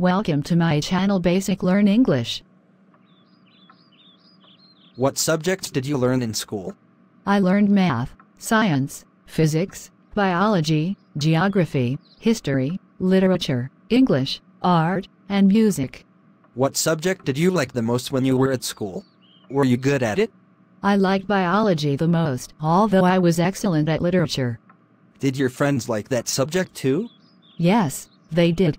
Welcome to my channel Basic Learn English. What subjects did you learn in school? I learned math, science, physics, biology, geography, history, literature, English, art, and music. What subject did you like the most when you were at school? Were you good at it? I liked biology the most, although I was excellent at literature. Did your friends like that subject too? Yes, they did.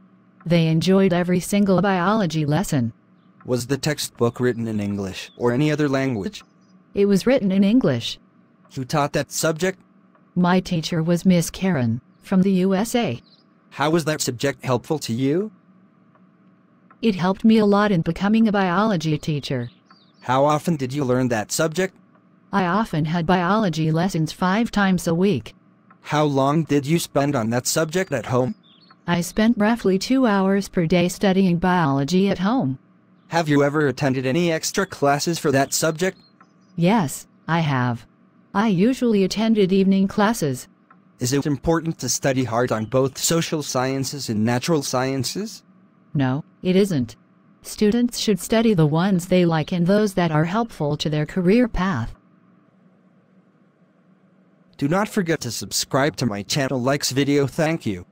They enjoyed every single biology lesson. Was the textbook written in English or any other language? It was written in English. Who taught that subject? My teacher was Miss Karen, from the USA. How was that subject helpful to you? It helped me a lot in becoming a biology teacher. How often did you learn that subject? I often had biology lessons five times a week. How long did you spend on that subject at home? I spent roughly two hours per day studying biology at home. Have you ever attended any extra classes for that subject? Yes, I have. I usually attended evening classes. Is it important to study hard on both social sciences and natural sciences? No, it isn't. Students should study the ones they like and those that are helpful to their career path. Do not forget to subscribe to my channel likes video thank you.